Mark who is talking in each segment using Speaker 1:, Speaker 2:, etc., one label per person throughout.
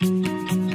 Speaker 1: Thank you.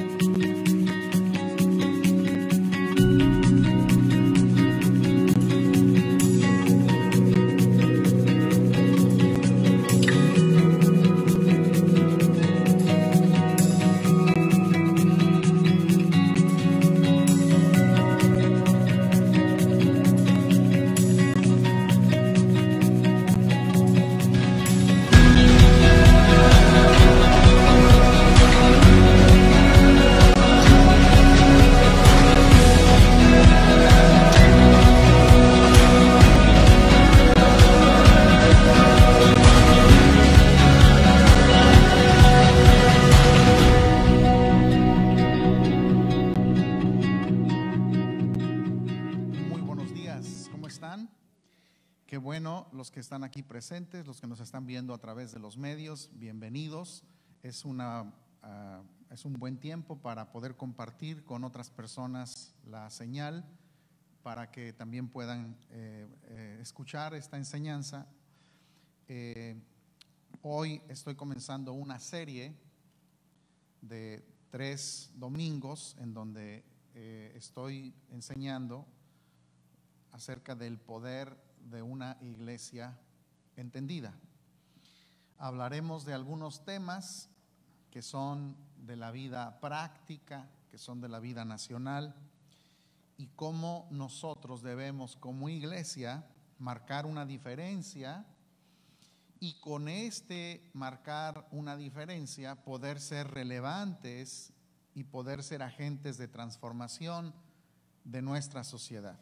Speaker 1: a través de los medios, bienvenidos. Es, una, ah, es un buen tiempo para poder compartir con otras personas la señal, para que también puedan eh, eh, escuchar esta enseñanza. Eh, hoy estoy comenzando una serie de tres domingos en donde estoy enseñando acerca del poder de una iglesia entendida. Hablaremos de algunos temas que son de la vida práctica, que son de la vida nacional, y cómo nosotros debemos como iglesia marcar una diferencia y con este marcar una diferencia poder ser relevantes y poder ser agentes de transformación de nuestra sociedad.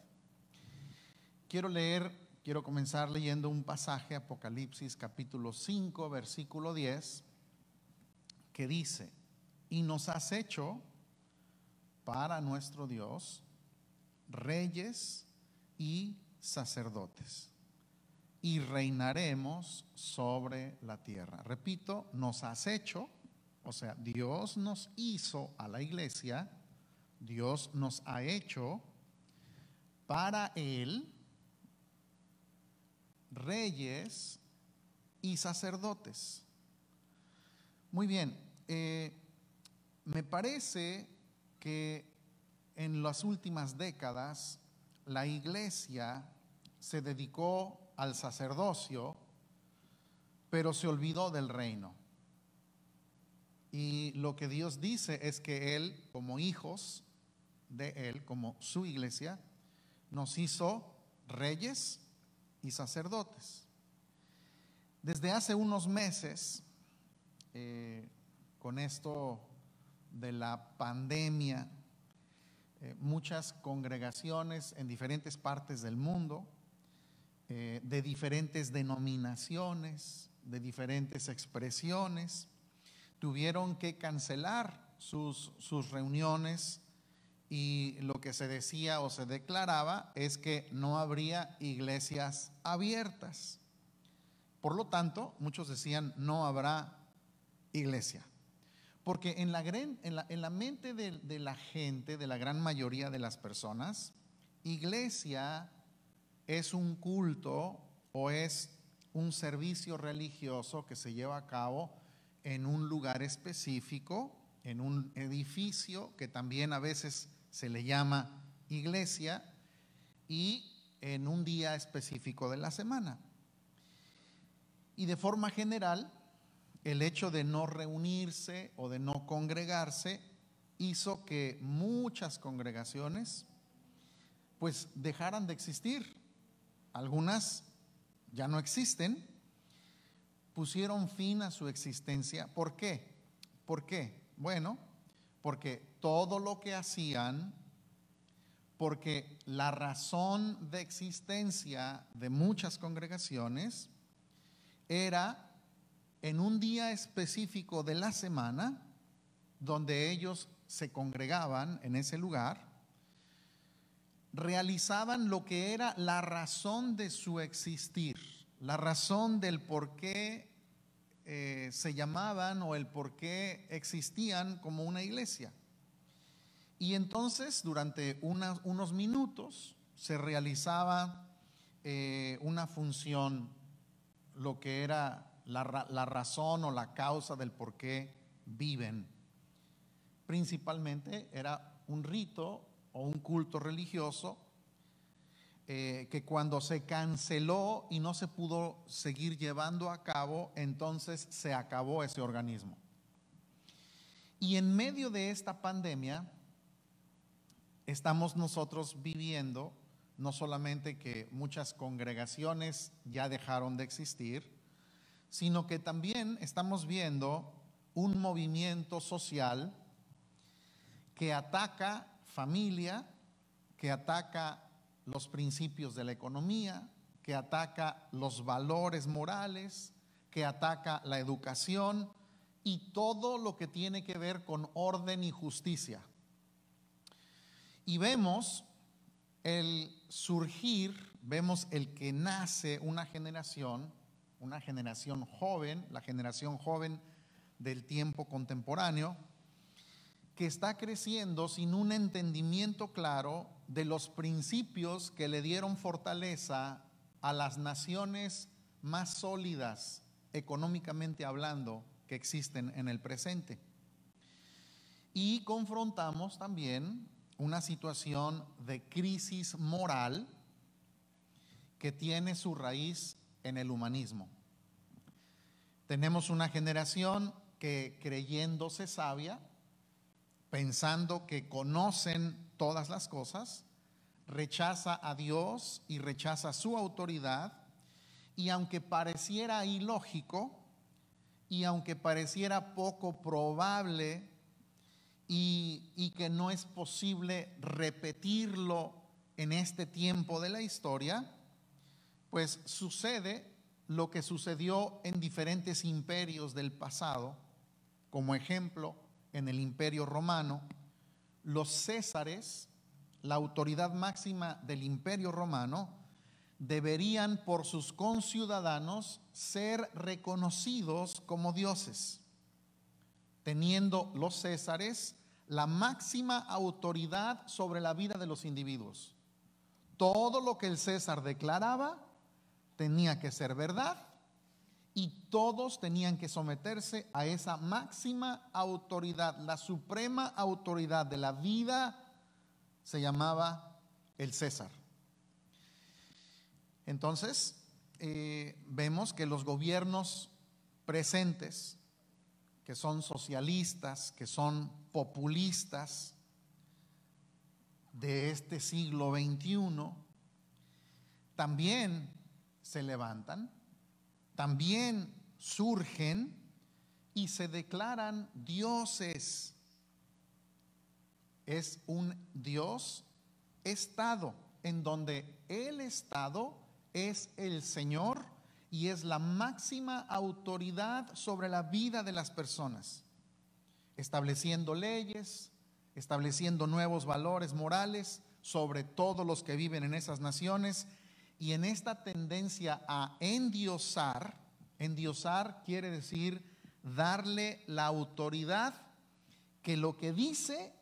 Speaker 1: Quiero leer Quiero comenzar leyendo un pasaje, Apocalipsis capítulo 5, versículo 10, que dice, y nos has hecho para nuestro Dios reyes y sacerdotes, y reinaremos sobre la tierra. Repito, nos has hecho, o sea, Dios nos hizo a la iglesia, Dios nos ha hecho para Él reyes y sacerdotes. Muy bien, eh, me parece que en las últimas décadas la iglesia se dedicó al sacerdocio, pero se olvidó del reino. Y lo que Dios dice es que Él, como hijos de Él, como su iglesia, nos hizo reyes y sacerdotes. Desde hace unos meses, eh, con esto de la pandemia, eh, muchas congregaciones en diferentes partes del mundo, eh, de diferentes denominaciones, de diferentes expresiones, tuvieron que cancelar sus, sus reuniones y lo que se decía o se declaraba es que no habría iglesias abiertas. Por lo tanto, muchos decían, no habrá iglesia. Porque en la, mente de la gente, de la gran mayoría de las personas, iglesia es un culto o es un servicio religioso que se lleva a cabo en un lugar específico, en un edificio que también a veces se le llama iglesia, y en un día específico de la semana. Y de forma general, el hecho de no reunirse o de no congregarse hizo que muchas congregaciones pues dejaran de existir. Algunas ya no existen, pusieron fin a su existencia. ¿Por qué? ¿Por qué? Bueno, porque todo lo que hacían, porque la razón de existencia de muchas congregaciones era en un día específico de la semana, donde ellos se congregaban en ese lugar, realizaban lo que era la razón de su existir, la razón del por qué eh, se llamaban o el por qué existían como una iglesia. Y entonces, durante unos minutos, se realizaba eh, una función, lo que era la, razón o la causa del por qué viven. Principalmente era un rito o un culto religioso eh, que cuando se canceló y no se pudo seguir llevando a cabo, entonces se acabó ese organismo. Y en medio de esta pandemia, estamos nosotros viviendo, no solamente que muchas congregaciones ya dejaron de existir, sino que también estamos viendo un movimiento social que ataca familia, que ataca los principios de la economía, que ataca los valores morales, que ataca la educación y todo lo que tiene que ver con orden y justicia. Y vemos el surgir, vemos el que nace una generación, una generación joven, la generación joven del tiempo contemporáneo, que está creciendo sin un entendimiento claro de los principios que le dieron fortaleza a las naciones más sólidas económicamente hablando que existen en el presente. Y confrontamos también una situación de crisis moral que tiene su raíz en el humanismo. Tenemos una generación que creyéndose sabia, pensando que conocen todas las cosas, rechaza a Dios y rechaza su autoridad, y aunque pareciera ilógico, y aunque pareciera poco probable y, que no es posible repetirlo en este tiempo de la historia, pues sucede lo que sucedió en diferentes imperios del pasado, como ejemplo en el imperio romano, los césares, la autoridad máxima del imperio romano, deberían por sus conciudadanos ser reconocidos como dioses teniendo los césares la máxima autoridad sobre la vida de los individuos. Todo lo que el César declaraba tenía que ser verdad y todos tenían que someterse a esa máxima autoridad. La suprema autoridad de la vida se llamaba el César. Entonces, eh, vemos que los gobiernos presentes que son socialistas, que son populistas de este siglo XXI, también se levantan, también surgen y se declaran dioses. Es un dios Estado, en donde el Estado es el Señor y es la máxima autoridad sobre la vida de las personas, estableciendo leyes, estableciendo nuevos valores morales sobre todos los que viven en esas naciones y en esta tendencia a endiosar, endiosar quiere decir darle la autoridad que lo que dice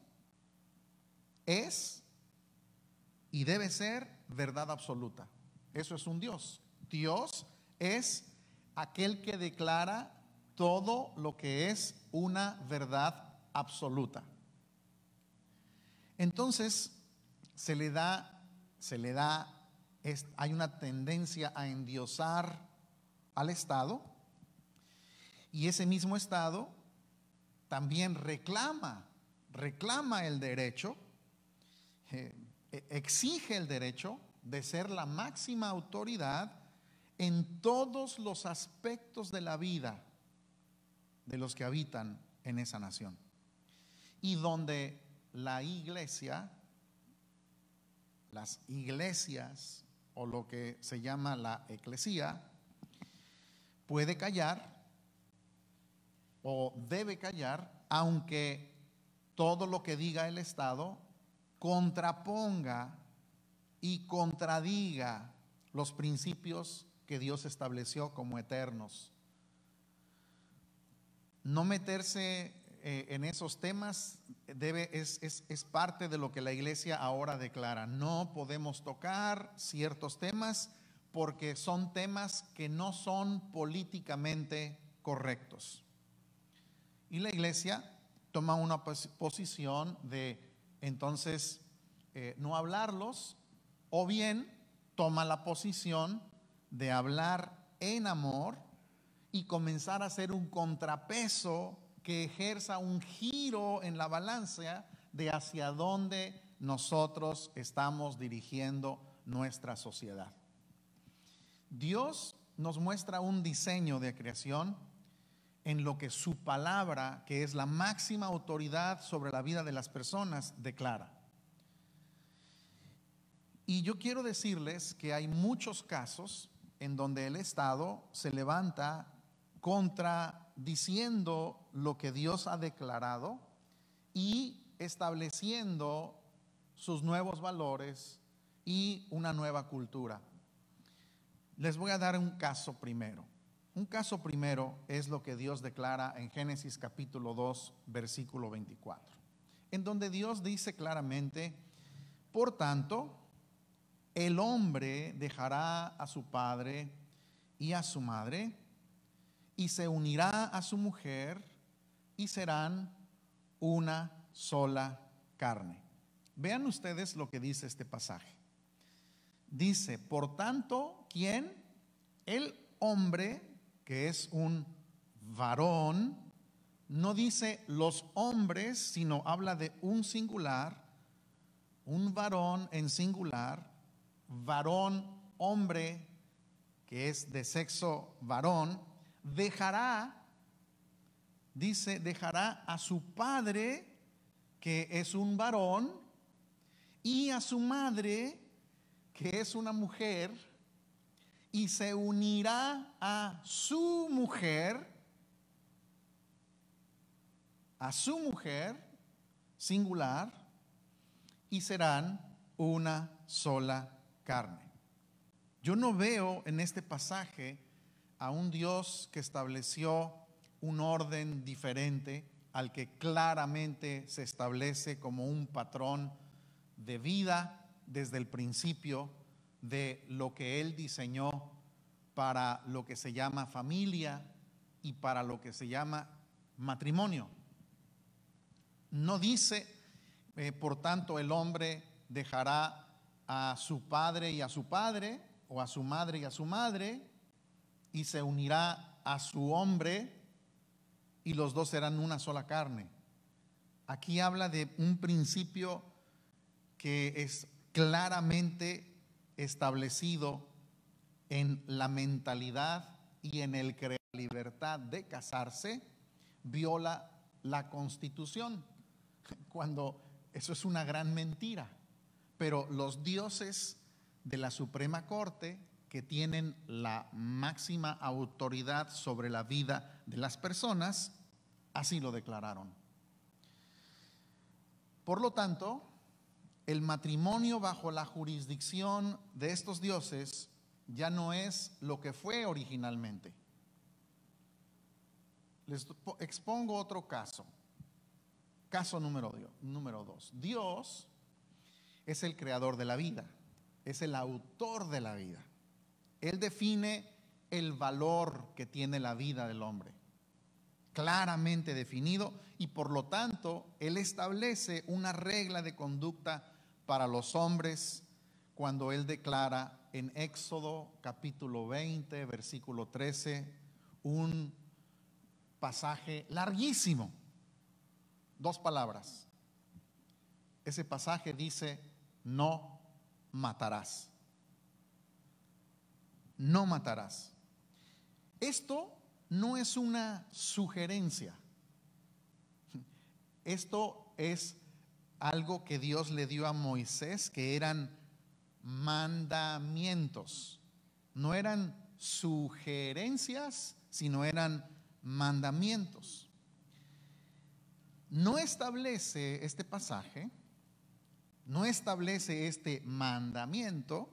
Speaker 1: es y debe ser verdad absoluta. Eso es un Dios. Dios es aquel que declara todo lo que es una verdad absoluta. Entonces, se le da, se le da, hay una tendencia a endiosar al Estado y ese mismo Estado también reclama, reclama el derecho, eh, e, exige el derecho de ser la máxima autoridad en todos los aspectos de la vida de los que habitan en esa nación. Y donde la iglesia, las iglesias o lo que se llama la eclesía, puede callar o debe callar, aunque todo lo que diga el Estado contraponga y contradiga los principios que Dios estableció como eternos. No meterse eh, en esos temas debe, es, parte de lo que la iglesia ahora declara. No podemos tocar ciertos temas porque son temas que no son políticamente correctos. Y la iglesia toma una posición de entonces eh, no hablarlos o bien toma la posición de hablar en amor y comenzar a ser un contrapeso que ejerza un giro en la balanza de hacia dónde nosotros estamos dirigiendo nuestra sociedad. Dios nos muestra un diseño de creación en lo que su palabra, que es la máxima autoridad sobre la vida de las personas, declara. Y yo quiero decirles que hay muchos casos en donde el Estado se levanta contra diciendo lo que Dios ha declarado y estableciendo sus nuevos valores y una nueva cultura. Les voy a dar un caso primero. Un caso primero es lo que Dios declara en Génesis capítulo 2, versículo 24, en donde Dios dice claramente, por tanto, el hombre dejará a su padre y a su madre y se unirá a su mujer y serán una sola carne. Vean ustedes lo que dice este pasaje. Dice, por tanto, ¿quién? El hombre, que es un varón, no dice los hombres, sino habla de un singular, un varón en singular, varón, hombre, que es de sexo varón, dejará, dice, dejará a su padre, que es un varón, y a su madre, que es una mujer, y se unirá a su mujer, a su mujer singular, y serán una sola carne. Yo no veo en este pasaje a un Dios que estableció un orden diferente al que claramente se establece como un patrón de vida desde el principio de lo que Él diseñó para lo que se llama familia y para lo que se llama matrimonio. No dice, eh, por tanto, el hombre dejará a su padre y a su padre, o a su madre y a su madre, y se unirá a su hombre, y los dos serán una sola carne. Aquí habla de un principio que es claramente establecido en la mentalidad y en el la libertad de casarse, viola la constitución, cuando eso es una gran mentira pero los dioses de la Suprema Corte, que tienen la máxima autoridad sobre la vida de las personas, así lo declararon. Por lo tanto, el matrimonio bajo la jurisdicción de estos dioses ya no es lo que fue originalmente. Les expongo otro caso. Caso número, número dos. Dios es el creador de la vida, es el autor de la vida. Él define el valor que tiene la vida del hombre, claramente definido, y por lo tanto Él establece una regla de conducta para los hombres cuando Él declara en Éxodo capítulo 20, versículo 13, un pasaje larguísimo, dos palabras. Ese pasaje dice, no matarás. No matarás. Esto no es una sugerencia. Esto es algo que Dios le dio a Moisés, que eran mandamientos. No eran sugerencias, sino eran mandamientos. No establece este pasaje no establece este mandamiento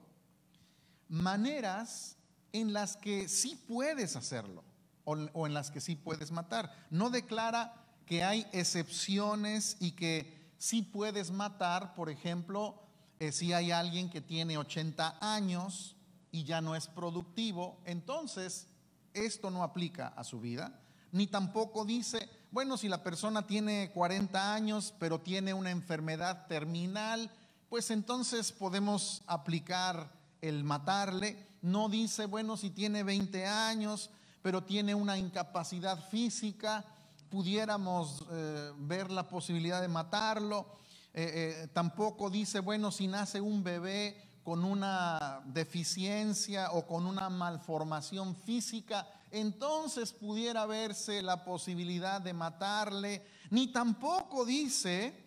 Speaker 1: maneras en las que sí puedes hacerlo o, en las que sí puedes matar. No declara que hay excepciones y que sí puedes matar, por ejemplo, eh, si hay alguien que tiene 80 años y ya no es productivo, entonces esto no aplica a su vida, ni tampoco dice bueno, si la persona tiene 40 años, pero tiene una enfermedad terminal, pues entonces podemos aplicar el matarle. No dice, bueno, si tiene 20 años, pero tiene una incapacidad física, pudiéramos eh, ver la posibilidad de matarlo. Eh, eh, tampoco dice, bueno, si nace un bebé con una deficiencia o con una malformación física, entonces pudiera verse la posibilidad de matarle, ni tampoco dice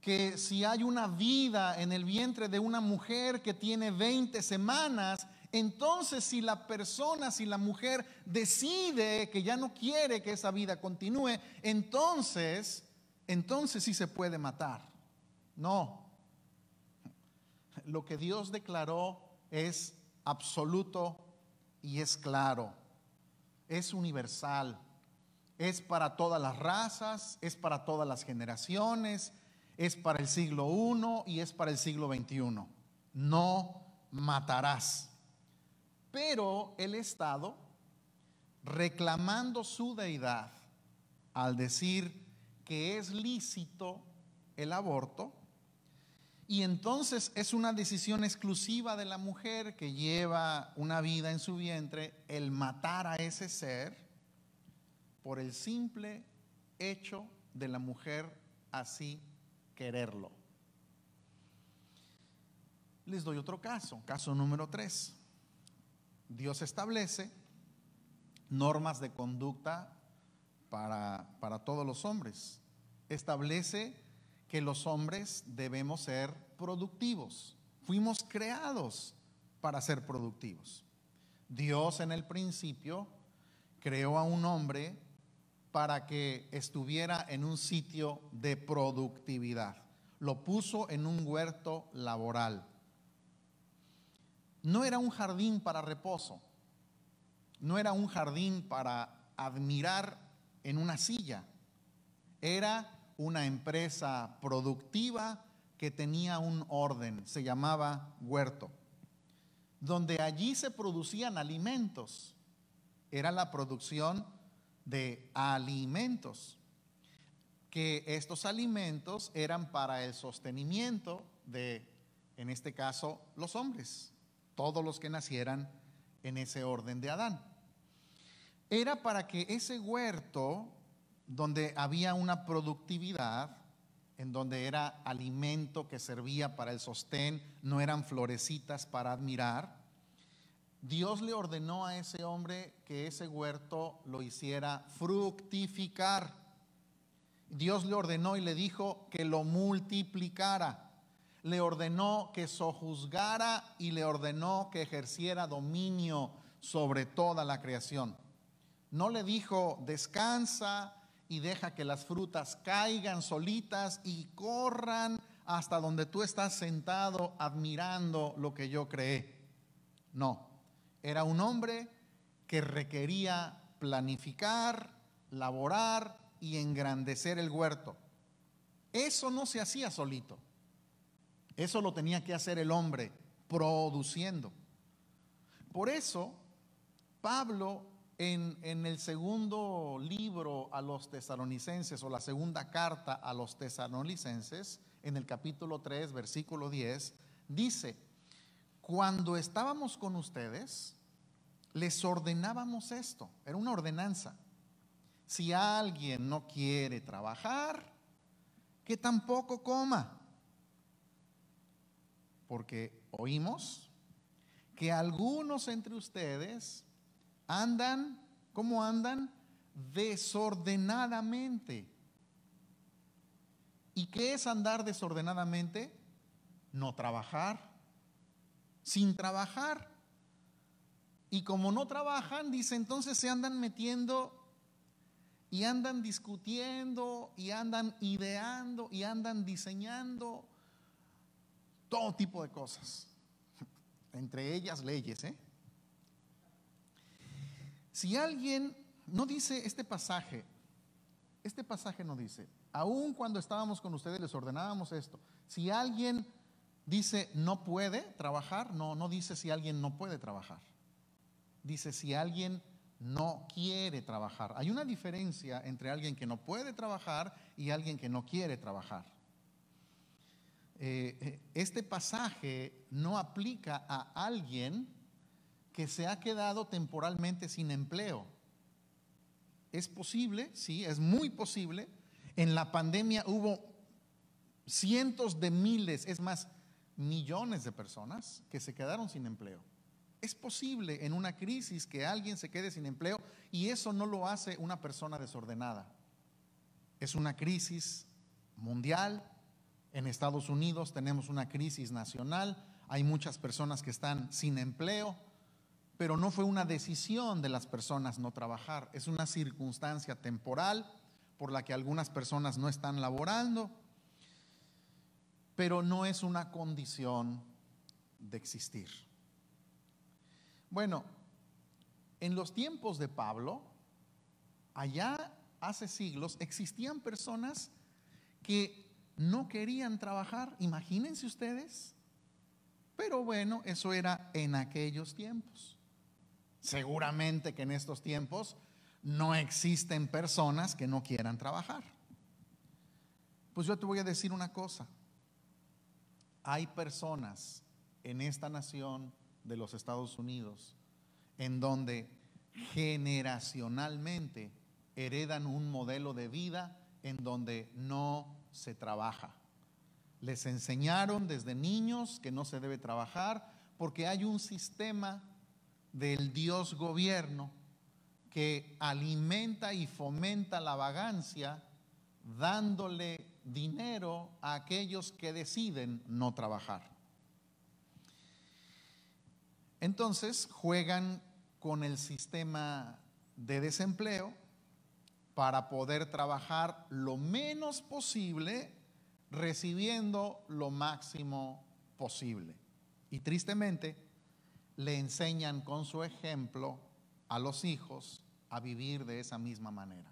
Speaker 1: que si hay una vida en el vientre de una mujer que tiene 20 semanas, entonces si la persona, si la mujer decide que ya no quiere que esa vida continúe, entonces, entonces sí se puede matar. No. Lo que Dios declaró es absoluto y es claro es universal, es para todas las razas, es para todas las generaciones, es para el siglo I y es para el siglo XXI. No matarás. Pero el Estado, reclamando su deidad al decir que es lícito el aborto, y entonces es una decisión exclusiva de la mujer que lleva una vida en su vientre el matar a ese ser por el simple hecho de la mujer así quererlo. Les doy otro caso, caso número tres Dios establece normas de conducta para, para todos los hombres. Establece que los hombres debemos ser productivos. Fuimos creados para ser productivos. Dios en el principio creó a un hombre para que estuviera en un sitio de productividad. Lo puso en un huerto laboral. No era un jardín para reposo, no era un jardín para admirar en una silla, era una empresa productiva que tenía un orden, se llamaba huerto, donde allí se producían alimentos, era la producción de alimentos, que estos alimentos eran para el sostenimiento de, en este caso, los hombres, todos los que nacieran en ese orden de Adán. Era para que ese huerto donde había una productividad, en donde era alimento que servía para el sostén, no eran florecitas para admirar. Dios le ordenó a ese hombre que ese huerto lo hiciera fructificar. Dios le ordenó y le dijo que lo multiplicara. Le ordenó que sojuzgara y le ordenó que ejerciera dominio sobre toda la creación. No le dijo, descansa, y deja que las frutas caigan solitas y corran hasta donde tú estás sentado admirando lo que yo creé. No, era un hombre que requería planificar, laborar y engrandecer el huerto. Eso no se hacía solito. Eso lo tenía que hacer el hombre produciendo. Por eso, Pablo en, el segundo libro a los tesalonicenses o la segunda carta a los tesalonicenses, en el capítulo 3, versículo 10, dice, cuando estábamos con ustedes, les ordenábamos esto, era una ordenanza. Si alguien no quiere trabajar, que tampoco coma, porque oímos que algunos entre ustedes Andan, ¿cómo andan? Desordenadamente. ¿Y qué es andar desordenadamente? No trabajar. Sin trabajar. Y como no trabajan, dice, entonces se andan metiendo y andan discutiendo y andan ideando y andan diseñando todo tipo de cosas. Entre ellas leyes, ¿eh? Si alguien, no dice este pasaje, este pasaje no dice, aun cuando estábamos con ustedes les ordenábamos esto, si alguien dice no puede trabajar, no, no dice si alguien no puede trabajar, dice si alguien no quiere trabajar. Hay una diferencia entre alguien que no puede trabajar y alguien que no quiere trabajar. Eh, eh, este pasaje no aplica a alguien que se ha quedado temporalmente sin empleo. Es posible, sí, es muy posible. En la pandemia hubo cientos de miles, es más, millones de personas que se quedaron sin empleo. Es posible en una crisis que alguien se quede sin empleo y eso no lo hace una persona desordenada. Es una crisis mundial. En Estados Unidos tenemos una crisis nacional. Hay muchas personas que están sin empleo pero no fue una decisión de las personas no trabajar, es una circunstancia temporal por la que algunas personas no están laborando, pero no es una condición de existir. Bueno, en los tiempos de Pablo, allá hace siglos, existían personas que no querían trabajar, imagínense ustedes, pero bueno, eso era en aquellos tiempos. Seguramente que en estos tiempos no existen personas que no quieran trabajar. Pues yo te voy a decir una cosa. Hay personas en esta nación de los Estados Unidos en donde generacionalmente heredan un modelo de vida en donde no se trabaja. Les enseñaron desde niños que no se debe trabajar porque hay un sistema del Dios gobierno que alimenta y fomenta la vagancia dándole dinero a aquellos que deciden no trabajar. Entonces juegan con el sistema de desempleo para poder trabajar lo menos posible recibiendo lo máximo posible. Y tristemente, le enseñan con su ejemplo a los hijos a vivir de esa misma manera.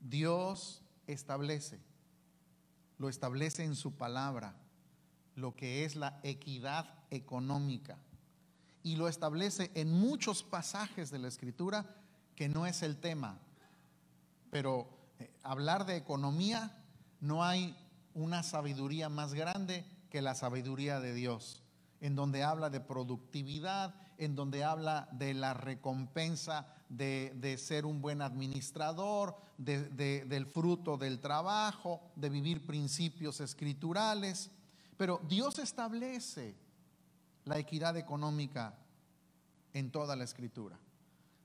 Speaker 1: Dios establece, lo establece en su palabra, lo que es la equidad económica. Y lo establece en muchos pasajes de la Escritura que no es el tema. Pero eh, hablar de economía no hay una sabiduría más grande que la sabiduría de Dios en donde habla de productividad, en donde habla de la recompensa de, ser un buen administrador, del fruto del trabajo, de vivir principios escriturales. Pero Dios establece la equidad económica en toda la escritura.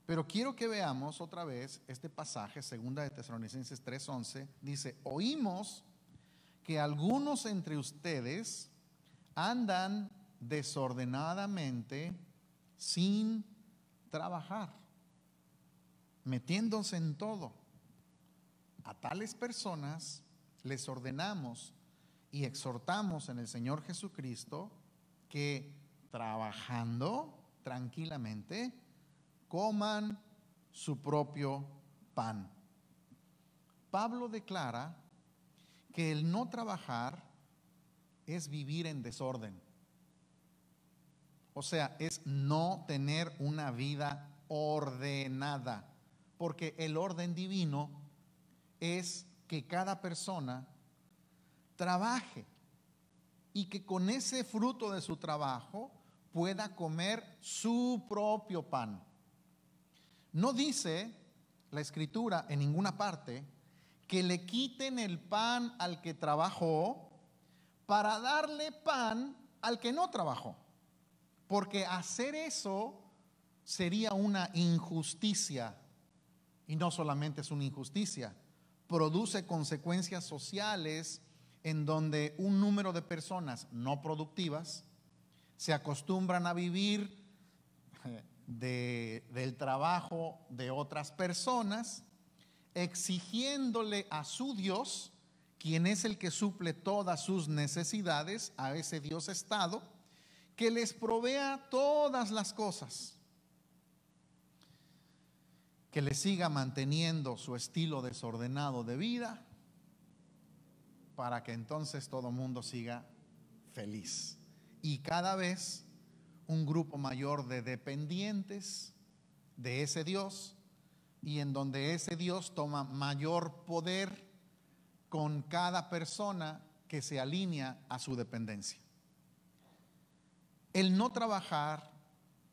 Speaker 1: Pero quiero que veamos otra vez este pasaje, segunda de Tesalonicenses 3:11, dice, "Oímos que algunos entre ustedes andan desordenadamente sin trabajar, metiéndose en todo. A tales personas les ordenamos y exhortamos en el Señor Jesucristo que trabajando tranquilamente coman su propio pan. Pablo declara que el no trabajar es vivir en desorden. O sea, es no tener una vida ordenada. Porque el orden divino es que cada persona trabaje y que con ese fruto de su trabajo pueda comer su propio pan. No dice la escritura en ninguna parte que le quiten el pan al que trabajó para darle pan al que no trabajó. Porque hacer eso sería una injusticia. Y no solamente es una injusticia, produce consecuencias sociales en donde un número de personas no productivas se acostumbran a vivir del trabajo de otras personas, exigiéndole a su Dios, quien es el que suple todas sus necesidades, a ese Dios Estado, que les provea todas las cosas, que les siga manteniendo su estilo desordenado de vida, para que entonces todo mundo siga feliz. Y cada vez un grupo mayor de dependientes de ese Dios y en donde ese Dios toma mayor poder con cada persona que se alinea a su dependencia el no trabajar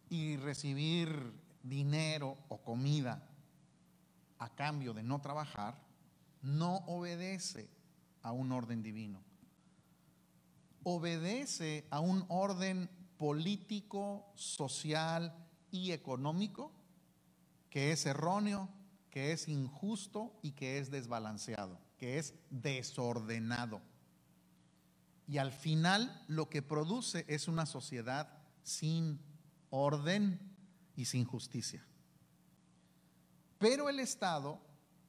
Speaker 1: y recibir dinero o comida a cambio de no trabajar no obedece a un orden divino. Obedece a un orden político, social y económico que es erróneo, que es injusto y que es desbalanceado, que es desordenado. Y al final lo que produce es una sociedad sin orden y sin justicia. Pero el Estado,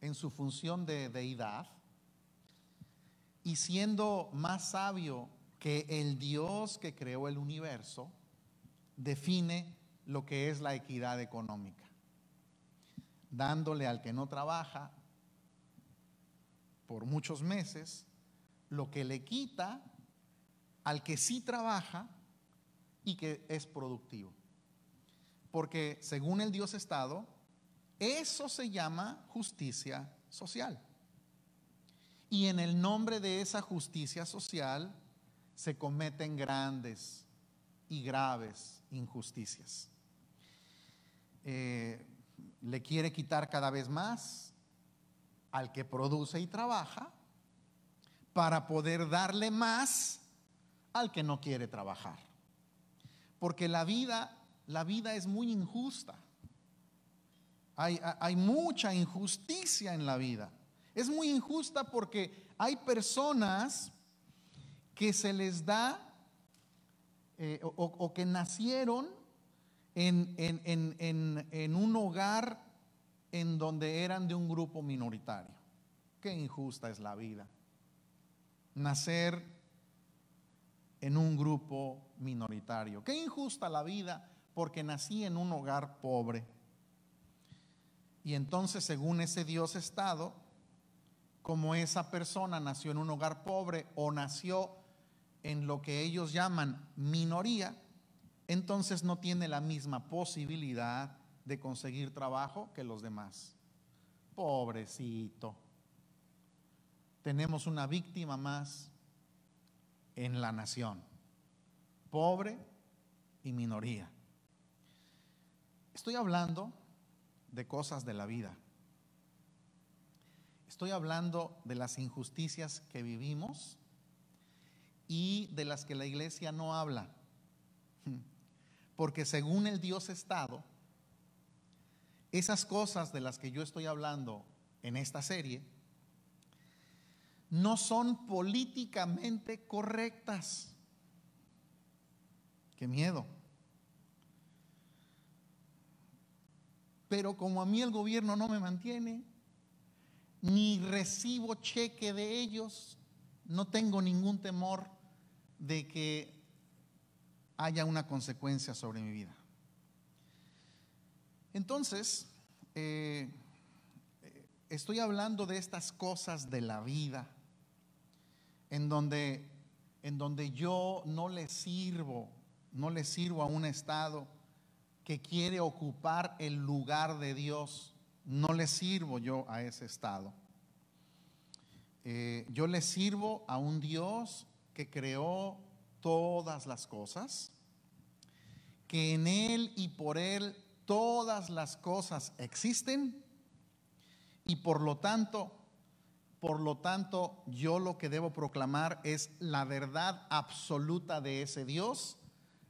Speaker 1: en su función de deidad, y siendo más sabio que el Dios que creó el universo, define lo que es la equidad económica, dándole al que no trabaja por muchos meses lo que le quita al que sí trabaja y que es productivo. Porque según el Dios Estado, eso se llama justicia social. Y en el nombre de esa justicia social se cometen grandes y graves injusticias. Eh, le quiere quitar cada vez más al que produce y trabaja para poder darle más al que no quiere trabajar. Porque la vida, la vida es muy injusta. Hay, mucha injusticia en la vida. Es muy injusta porque hay personas que se les da eh, o, que nacieron en, en un hogar en donde eran de un grupo minoritario. Qué injusta es la vida. Nacer en un grupo minoritario. Qué injusta la vida porque nací en un hogar pobre. Y entonces, según ese Dios Estado, como esa persona nació en un hogar pobre o nació en lo que ellos llaman minoría, entonces no tiene la misma posibilidad de conseguir trabajo que los demás. Pobrecito. Tenemos una víctima más en la nación, pobre y minoría. Estoy hablando de cosas de la vida. Estoy hablando de las injusticias que vivimos y de las que la iglesia no habla. Porque según el Dios Estado, esas cosas de las que yo estoy hablando en esta serie no son políticamente correctas. Qué miedo. Pero como a mí el gobierno no me mantiene, ni recibo cheque de ellos, no tengo ningún temor de que haya una consecuencia sobre mi vida. Entonces, eh, eh, estoy hablando de estas cosas de la vida en donde, en donde yo no le sirvo, no le sirvo a un Estado que quiere ocupar el lugar de Dios. No le sirvo yo a ese Estado. Eh, yo le sirvo a un Dios que creó todas las cosas, que en Él y por Él todas las cosas existen y por lo tanto por lo tanto, yo lo que debo proclamar es la verdad absoluta de ese Dios,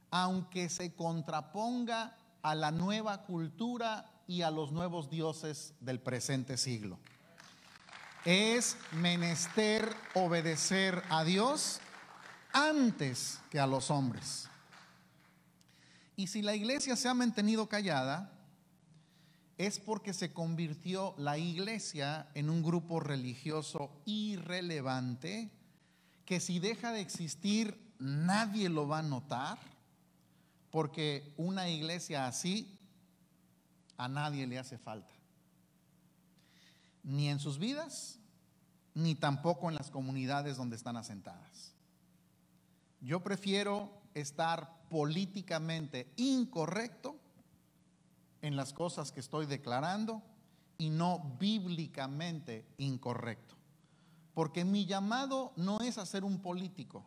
Speaker 1: aunque se contraponga a la nueva cultura y a los nuevos dioses del presente siglo. Es menester obedecer a Dios antes que a los hombres. Y si la iglesia se ha mantenido callada, es porque se convirtió la iglesia en un grupo religioso irrelevante, que si deja de existir nadie lo va a notar, porque una iglesia así a nadie le hace falta, ni en sus vidas, ni tampoco en las comunidades donde están asentadas. Yo prefiero estar políticamente incorrecto en las cosas que estoy declarando y no bíblicamente incorrecto. Porque mi llamado no es hacer un político,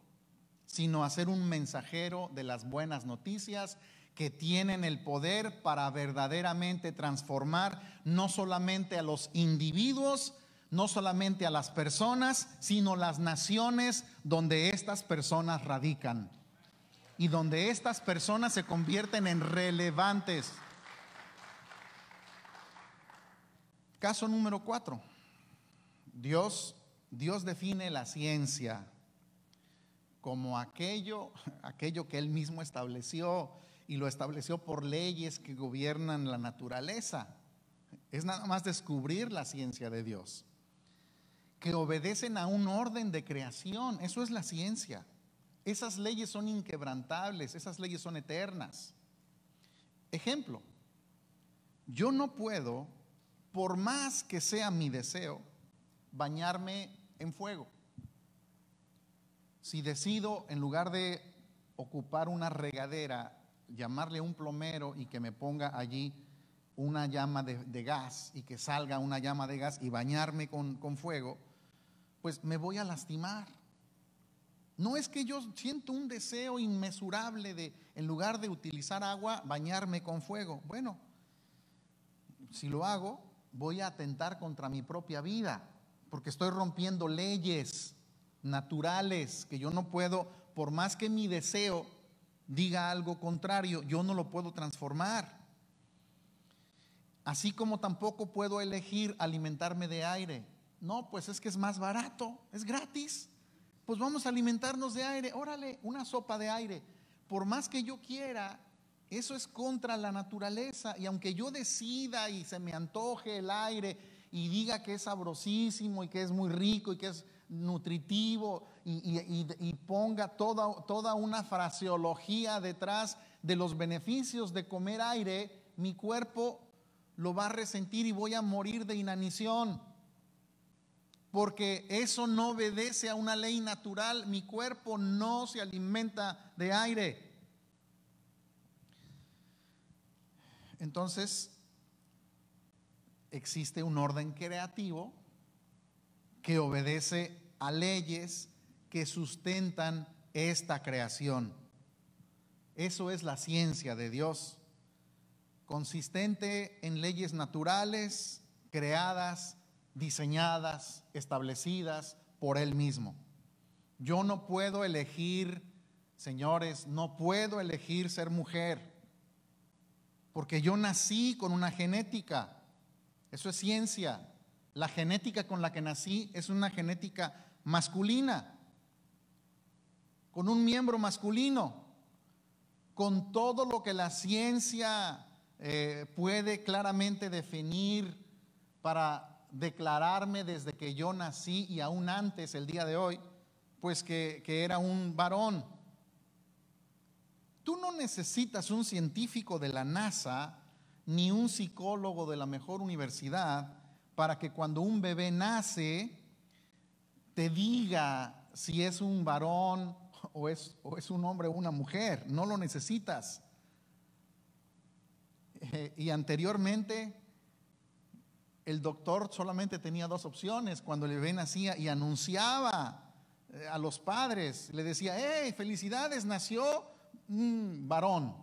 Speaker 1: sino hacer un mensajero de las buenas noticias que tienen el poder para verdaderamente transformar no solamente a los individuos, no solamente a las personas, sino las naciones donde estas personas radican y donde estas personas se convierten en relevantes. Caso número cuatro. Dios, Dios define la ciencia como aquello, aquello que Él mismo estableció y lo estableció por leyes que gobiernan la naturaleza. Es nada más descubrir la ciencia de Dios, que obedecen a un orden de creación. Eso es la ciencia. Esas leyes son inquebrantables, esas leyes son eternas. Ejemplo, yo no puedo por más que sea mi deseo, bañarme en fuego. Si decido, en lugar de ocupar una regadera, llamarle a un plomero y que me ponga allí una llama de, gas y que salga una llama de gas y bañarme con, con fuego, pues me voy a lastimar. No es que yo siento un deseo inmesurable de, en lugar de utilizar agua, bañarme con fuego. Bueno, si lo hago, voy a atentar contra mi propia vida, porque estoy rompiendo leyes naturales que yo no puedo, por más que mi deseo diga algo contrario, yo no lo puedo transformar. Así como tampoco puedo elegir alimentarme de aire. No, pues es que es más barato, es gratis. Pues vamos a alimentarnos de aire. Órale, una sopa de aire. Por más que yo quiera, eso es contra la naturaleza. Y aunque yo decida y se me antoje el aire y diga que es sabrosísimo y que es muy rico y que es nutritivo y, ponga toda, toda una fraseología detrás de los beneficios de comer aire, mi cuerpo lo va a resentir y voy a morir de inanición. Porque eso no obedece a una ley natural. Mi cuerpo no se alimenta de aire. Entonces, existe un orden creativo que obedece a leyes que sustentan esta creación. Eso es la ciencia de Dios, consistente en leyes naturales creadas, diseñadas, establecidas por Él mismo. Yo no puedo elegir, señores, no puedo elegir ser mujer porque yo nací con una genética. Eso es ciencia. La genética con la que nací es una genética masculina, con un miembro masculino, con todo lo que la ciencia eh, puede claramente definir para declararme desde que yo nací y aún antes, el día de hoy, pues que era un varón. Tú no necesitas un científico de la NASA ni un psicólogo de la mejor universidad para que cuando un bebé nace te diga si es un varón o es, un hombre o una mujer. No lo necesitas. Eh, y anteriormente el doctor solamente tenía dos opciones cuando el bebé nacía y anunciaba eh, a los padres, le decía, hey, felicidades, nació un varón.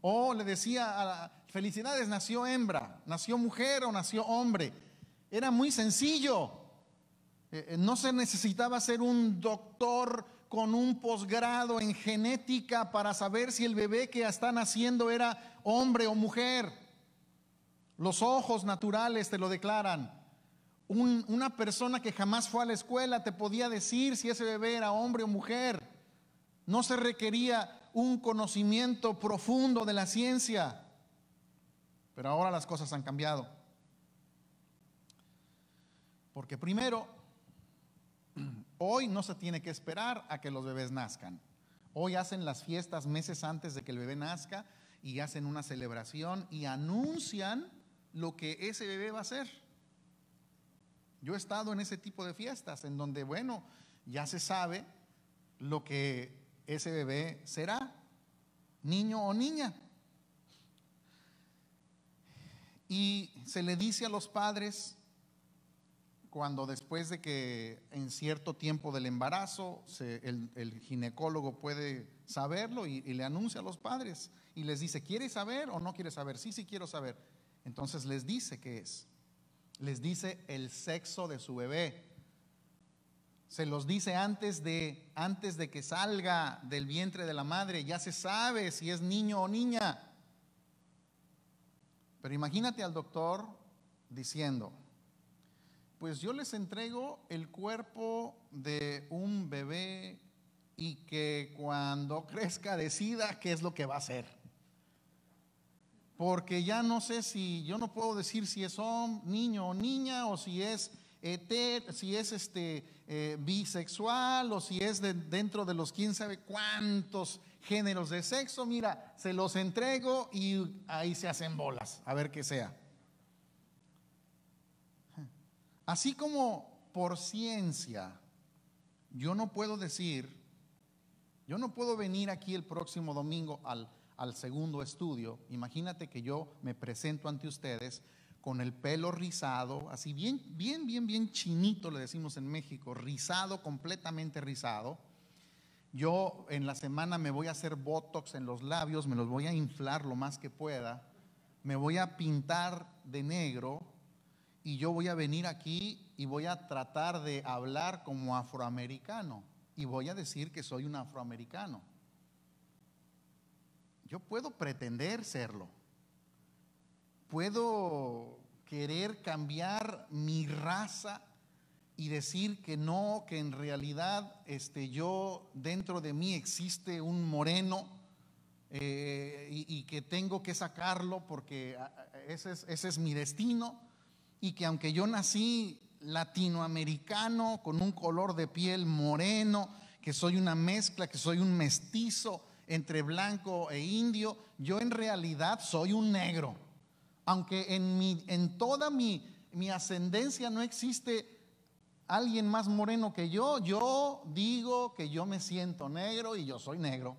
Speaker 1: O le decía, a felicidades, nació hembra, nació mujer o nació hombre. Era muy sencillo. Eh, eh, no se necesitaba ser un doctor con un posgrado en genética para saber si el bebé que está naciendo era hombre o mujer. Los ojos naturales te lo declaran. una persona que jamás fue a la escuela te podía decir si ese bebé era hombre o mujer. No se requería un conocimiento profundo de la ciencia. Pero ahora las cosas han cambiado. Porque primero, hoy no se tiene que esperar a que los bebés nazcan. Hoy hacen las fiestas meses antes de que el bebé nazca y hacen una celebración y anuncian lo que ese bebé va a ser. Yo he estado en ese tipo de fiestas en donde, bueno, ya se sabe lo que ese bebé será niño o niña. Y se le dice a los padres, cuando después de que en cierto tiempo del embarazo el, ginecólogo puede saberlo y, le anuncia a los padres y les dice, ¿quiere saber o no quiere saber? Sí, sí quiero saber. Entonces les dice qué es. Les dice el sexo de su bebé. Se los dice antes de, antes de que salga del vientre de la madre, ya se sabe si es niño o niña. Pero imagínate al doctor diciendo, pues yo les entrego el cuerpo de un bebé y que cuando crezca decida qué es lo que va a hacer. Porque ya no sé si, yo no puedo decir si es niño o niña o si es e si es este, eh, bisexual o si es dentro de los quién sabe cuántos géneros de sexo, mira, se los entrego y ahí se hacen bolas, a ver qué sea. Así como por ciencia, yo no puedo decir, yo no puedo venir aquí el próximo domingo al, al segundo estudio, imagínate que yo me presento ante ustedes con el pelo rizado, así bien, bien, bien, bien chinito le decimos en México, rizado, completamente rizado. Yo en la semana me voy a hacer botox en los labios, me los voy a inflar lo más que pueda, me voy a pintar de negro y yo voy a venir aquí y voy a tratar de hablar como afroamericano y voy a decir que soy un afroamericano. Yo puedo pretender serlo puedo querer cambiar mi raza y decir que no, que en realidad este, yo dentro de mí existe un moreno eh, y, que tengo que sacarlo porque ah, ah, ese es, ese es mi destino y que aunque yo nací latinoamericano con un color de piel moreno, que soy una mezcla, que soy un mestizo entre blanco e indio, yo en realidad soy un negro aunque en, mi, en toda mi, ascendencia no existe alguien más moreno que yo, yo digo que yo me siento negro y yo soy negro.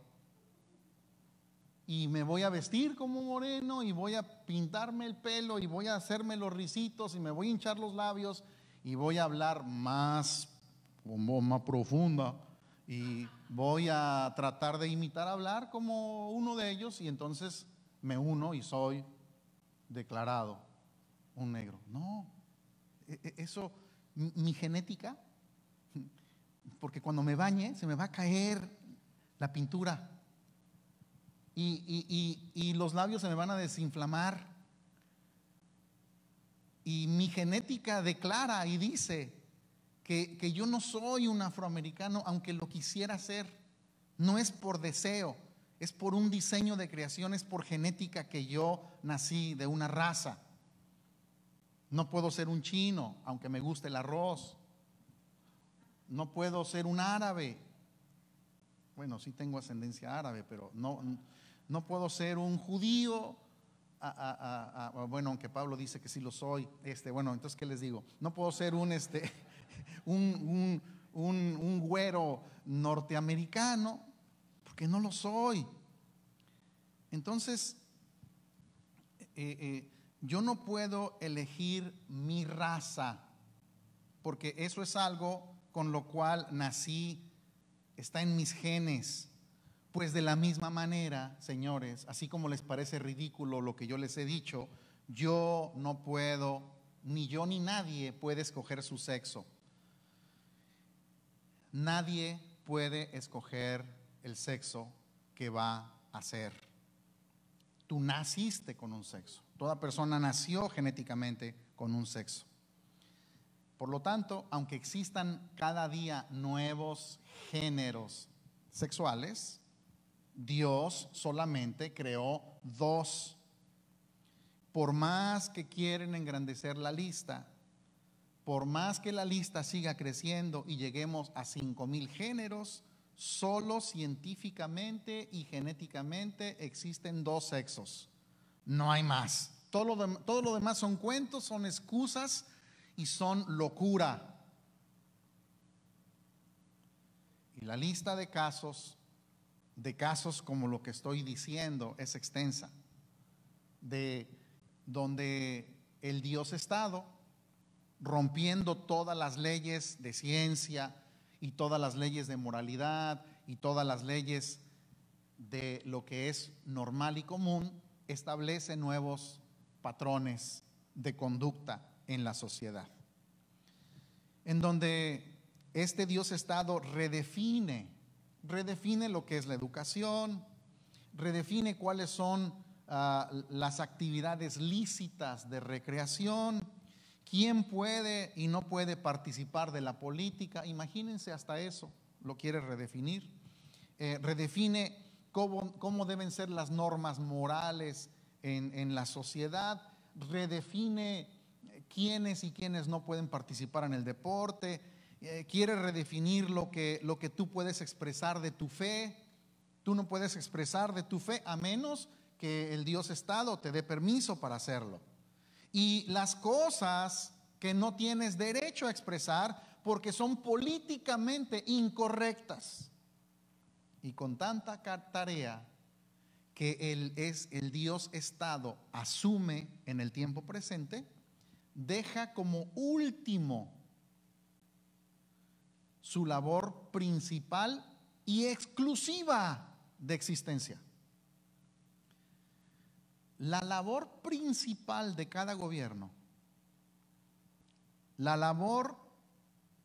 Speaker 1: Y me voy a vestir como moreno y voy a pintarme el pelo y voy a hacerme los risitos y me voy a hinchar los labios y voy a hablar más, más profunda y voy a tratar de imitar hablar como uno de ellos y entonces me uno y soy declarado un negro. No, e, e, eso, mi genética, porque cuando me bañe se me va a caer la pintura y, los labios se me van a desinflamar. Y mi genética declara y dice que, que yo no soy un afroamericano, aunque lo quisiera ser. No es por deseo, es por un diseño de creación, es por genética que yo nací de una raza. No puedo ser un chino, aunque me guste el arroz. No puedo ser un árabe. Bueno, sí tengo ascendencia árabe, pero no, no puedo ser un judío. Ah, ah, ah, bueno, aunque Pablo dice que sí lo soy. Este, bueno, entonces, ¿qué les digo? No puedo ser un, este, un, un güero norteamericano que no lo soy. Entonces, eh, eh, yo no puedo elegir mi raza, porque eso es algo con lo cual nací, está en mis genes. Pues de la misma manera, señores, así como les parece ridículo lo que yo les he dicho, yo no puedo, ni yo ni nadie puede escoger su sexo. Nadie puede escoger el sexo que va a ser. Tú naciste con un sexo. Toda persona nació genéticamente con un sexo. Por lo tanto, aunque existan cada día nuevos géneros sexuales, Dios solamente creó dos. Por más que quieren engrandecer la lista, por más que la lista siga creciendo y lleguemos a 5.000 géneros, Solo científicamente y genéticamente existen dos sexos. No hay más. Todo lo, demás son cuentos, son excusas y son locura. Y la lista de casos, de casos como lo que estoy diciendo, es extensa. De donde el Dios Estado, rompiendo todas las leyes de ciencia, y todas las leyes de moralidad y todas las leyes de lo que es normal y común, establece nuevos patrones de conducta en la sociedad. En donde este Dios Estado redefine, redefine lo que es la educación, redefine cuáles son ah, las actividades lícitas de recreación, ¿Quién puede y no puede participar de la política? Imagínense hasta eso, lo quiere redefinir. Eh, redefine cómo, deben ser las normas morales en, la sociedad, redefine quiénes y quiénes no pueden participar en el deporte, eh, quiere redefinir lo que, lo que tú puedes expresar de tu fe. Tú no puedes expresar de tu fe a menos que el Dios Estado te dé permiso para hacerlo. Y las cosas que no tienes derecho a expresar porque son políticamente incorrectas. Y con tanta tarea que el, es, el Dios Estado asume en el tiempo presente, deja como último su labor principal y exclusiva de existencia. La labor principal de cada gobierno, la labor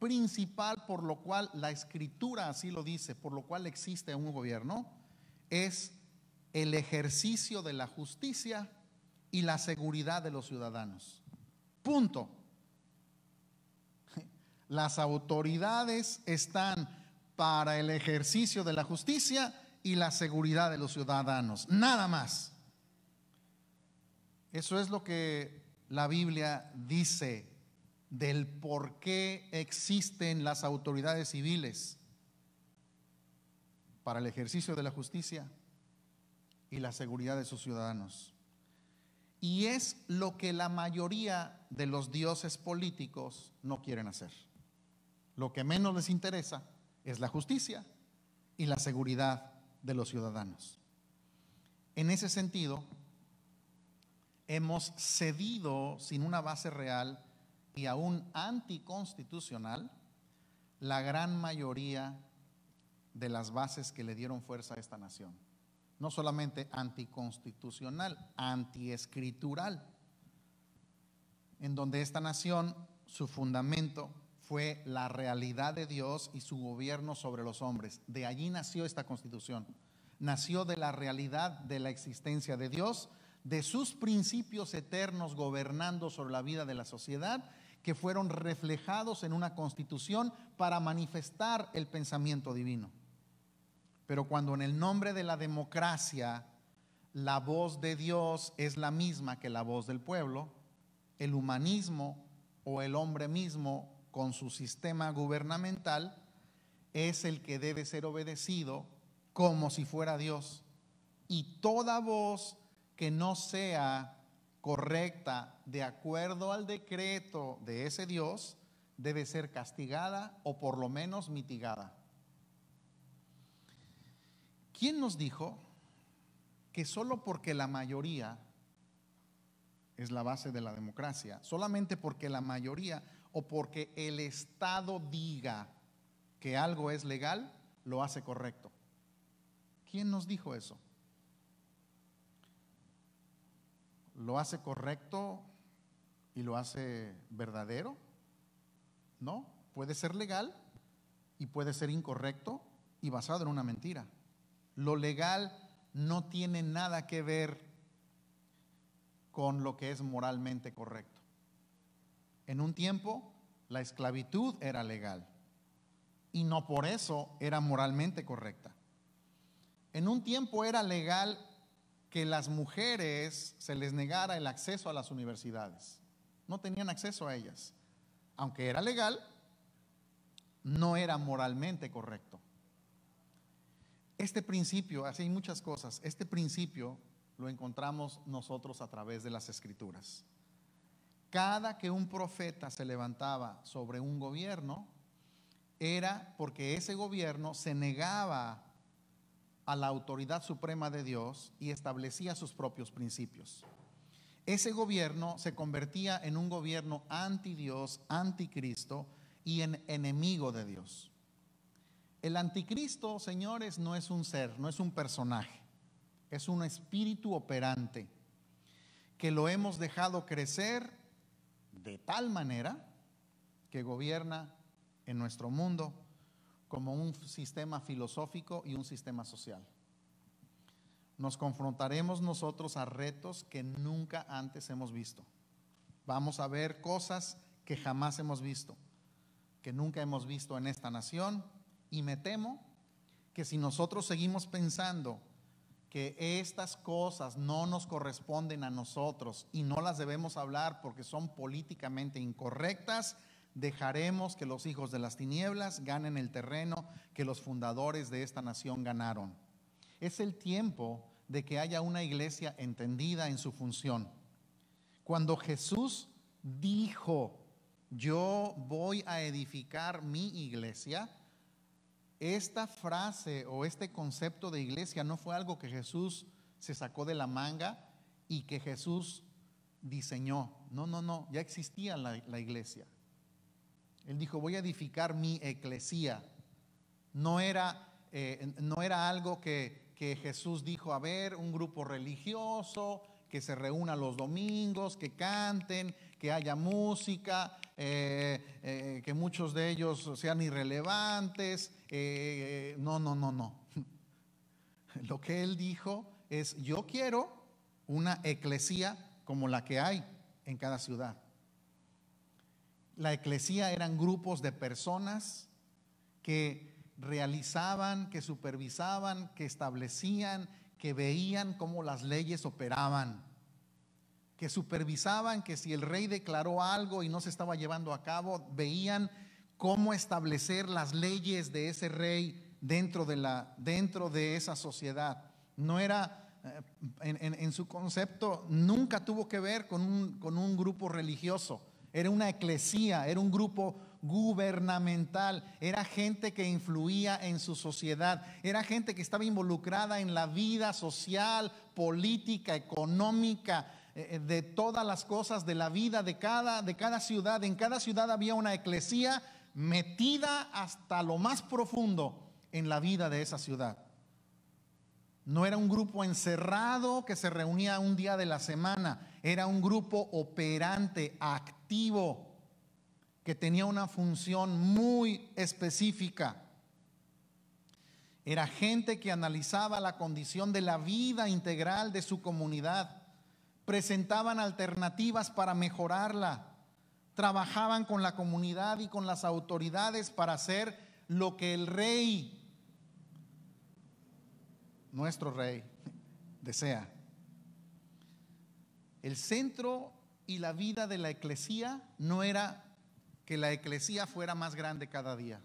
Speaker 1: principal por lo cual la escritura así lo dice, por lo cual existe un gobierno, es el ejercicio de la justicia y la seguridad de los ciudadanos. Punto. Las autoridades están para el ejercicio de la justicia y la seguridad de los ciudadanos. Nada más. Eso es lo que la Biblia dice del por qué existen las autoridades civiles para el ejercicio de la justicia y la seguridad de sus ciudadanos. Y es lo que la mayoría de los dioses políticos no quieren hacer. Lo que menos les interesa es la justicia y la seguridad de los ciudadanos. En ese sentido, hemos cedido sin una base real y aún anticonstitucional la gran mayoría de las bases que le dieron fuerza a esta nación. No solamente anticonstitucional, antiescritural, en donde esta nación, su fundamento fue la realidad de Dios y su gobierno sobre los hombres. De allí nació esta constitución. Nació de la realidad de la existencia de Dios de sus principios eternos gobernando sobre la vida de la sociedad, que fueron reflejados en una constitución para manifestar el pensamiento divino. Pero cuando en el nombre de la democracia la voz de Dios es la misma que la voz del pueblo, el humanismo o el hombre mismo con su sistema gubernamental es el que debe ser obedecido como si fuera Dios. Y toda voz que no sea correcta de acuerdo al decreto de ese Dios debe ser castigada o por lo menos mitigada. ¿Quién nos dijo que solo porque la mayoría es la base de la democracia, solamente porque la mayoría o porque el Estado diga que algo es legal, lo hace correcto? ¿Quién nos dijo eso? lo hace correcto y lo hace verdadero. No, puede ser legal y puede ser incorrecto y basado en una mentira. Lo legal no tiene nada que ver con lo que es moralmente correcto. En un tiempo la esclavitud era legal y no por eso era moralmente correcta. En un tiempo era legal que las mujeres se les negara el acceso a las universidades. No tenían acceso a ellas. Aunque era legal, no era moralmente correcto. Este principio, así hay muchas cosas, este principio lo encontramos nosotros a través de las escrituras. Cada que un profeta se levantaba sobre un gobierno, era porque ese gobierno se negaba a la autoridad suprema de Dios y establecía sus propios principios. Ese gobierno se convertía en un gobierno anti Dios, anticristo y en enemigo de Dios. El anticristo, señores, no es un ser, no es un personaje, es un espíritu operante que lo hemos dejado crecer de tal manera que gobierna en nuestro mundo como un sistema filosófico y un sistema social. Nos confrontaremos nosotros a retos que nunca antes hemos visto. Vamos a ver cosas que jamás hemos visto, que nunca hemos visto en esta nación y me temo que si nosotros seguimos pensando que estas cosas no nos corresponden a nosotros y no las debemos hablar porque son políticamente incorrectas, dejaremos que los hijos de las tinieblas ganen el terreno que los fundadores de esta nación ganaron. Es el tiempo de que haya una iglesia entendida en su función. Cuando Jesús dijo, yo voy a edificar mi iglesia, esta frase o este concepto de iglesia no fue algo que Jesús se sacó de la manga y que Jesús diseñó. No, no, no, ya existía la, la iglesia. Él dijo, voy a edificar mi eclesía. No era, eh, no era algo que, Jesús dijo, a ver, un grupo religioso que se reúna los domingos, que canten, que haya música, eh, eh, que muchos de ellos sean irrelevantes. no, no, no, no. Lo que él dijo es, yo quiero una eclesía como la que hay en cada ciudad. La eclesía eran grupos de personas que realizaban, que supervisaban, que establecían, que veían cómo las leyes operaban, que supervisaban que si el rey declaró algo y no se estaba llevando a cabo, veían cómo establecer las leyes de ese rey dentro de, la, dentro de esa sociedad. No era, eh, en, su concepto, nunca tuvo que ver con un, con un grupo religioso era una eclesía, era un grupo gubernamental, era gente que influía en su sociedad, era gente que estaba involucrada en la vida social, política, económica, eh, de todas las cosas de la vida de cada, de cada ciudad. En cada ciudad había una eclesía metida hasta lo más profundo en la vida de esa ciudad. No era un grupo encerrado que se reunía un día de la semana, era un grupo operante, activo, que tenía una función muy específica. Era gente que analizaba la condición de la vida integral de su comunidad, presentaban alternativas para mejorarla, trabajaban con la comunidad y con las autoridades para hacer lo que el rey, nuestro rey, desea. El centro y la vida de la eclesía no era que la eclesía fuera más grande cada día.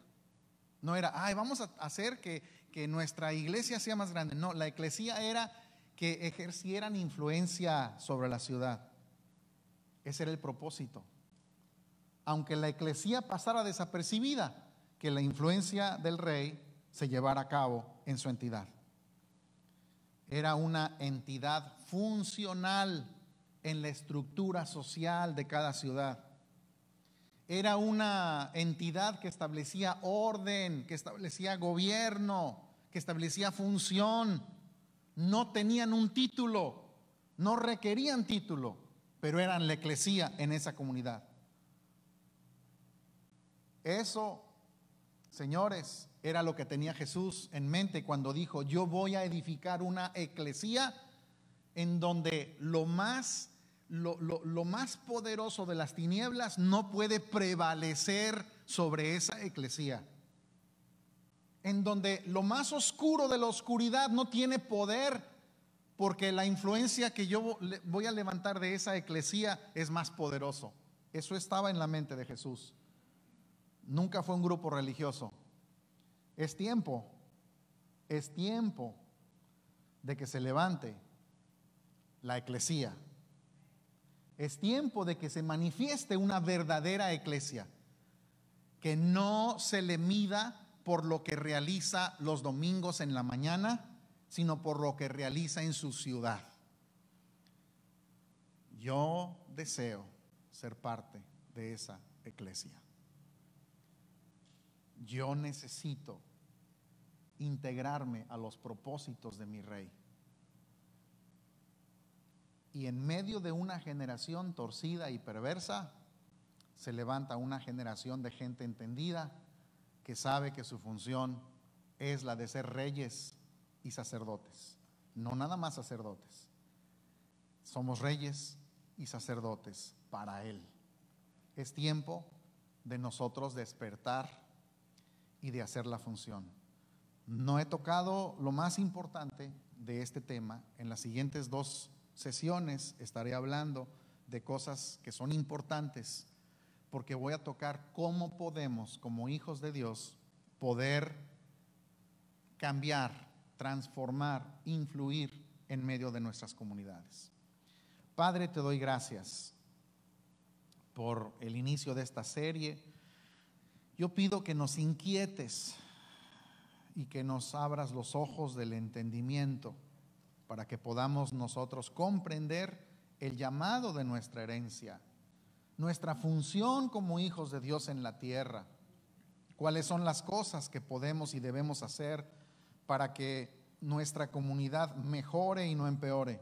Speaker 1: No era, ay, vamos a hacer que, nuestra iglesia sea más grande. No, la eclesía era que ejercieran influencia sobre la ciudad. Ese era el propósito. Aunque la eclesía pasara desapercibida, que la influencia del rey se llevara a cabo en su entidad. Era una entidad funcional en la estructura social de cada ciudad. Era una entidad que establecía orden, que establecía gobierno, que establecía función. No tenían un título, no requerían título, pero eran la eclesía en esa comunidad. Eso, señores, era lo que tenía Jesús en mente cuando dijo, yo voy a edificar una eclesía en donde lo más, lo, lo más poderoso de las tinieblas no puede prevalecer sobre esa eclesía. En donde lo más oscuro de la oscuridad no tiene poder, porque la influencia que yo voy a levantar de esa eclesía es más poderoso. Eso estaba en la mente de Jesús. Nunca fue un grupo religioso. Es tiempo, es tiempo de que se levante la eclesía. Es tiempo de que se manifieste una verdadera eclesia, que no se le mida por lo que realiza los domingos en la mañana, sino por lo que realiza en su ciudad. Yo deseo ser parte de esa eclesia. Yo necesito integrarme a los propósitos de mi rey. Y en medio de una generación torcida y perversa, se levanta una generación de gente entendida que sabe que su función es la de ser reyes y sacerdotes, no nada más sacerdotes. Somos reyes y sacerdotes para Él. Es tiempo de nosotros despertar y de hacer la función. No he tocado lo más importante de este tema. En las siguientes dos sesiones estaré hablando de cosas que son importantes, porque voy a tocar cómo podemos, como hijos de Dios, poder cambiar, transformar, influir en medio de nuestras comunidades. Padre, te doy gracias por el inicio de esta serie. Yo pido que nos inquietes y que nos abras los ojos del entendimiento para que podamos nosotros comprender el llamado de nuestra herencia, nuestra función como hijos de Dios en la tierra, cuáles son las cosas que podemos y debemos hacer para que nuestra comunidad mejore y no empeore,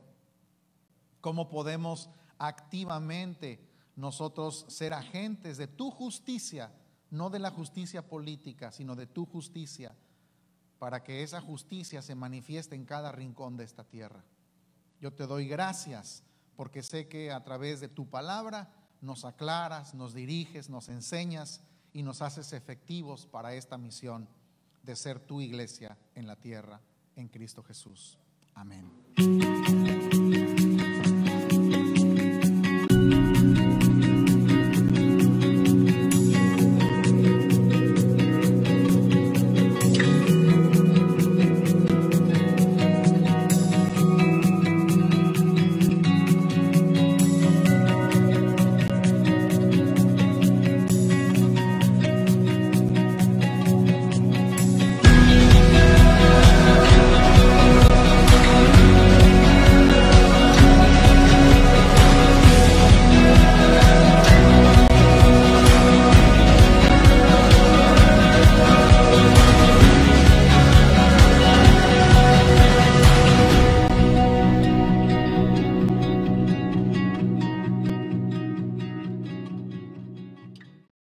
Speaker 1: cómo podemos activamente nosotros ser agentes de tu justicia, no de la justicia política, sino de tu justicia para que esa justicia se manifieste en cada rincón de esta tierra. Yo te doy gracias porque sé que a través de tu palabra nos aclaras, nos diriges, nos enseñas y nos haces efectivos para esta misión de ser tu iglesia en la tierra, en Cristo Jesús. Amén.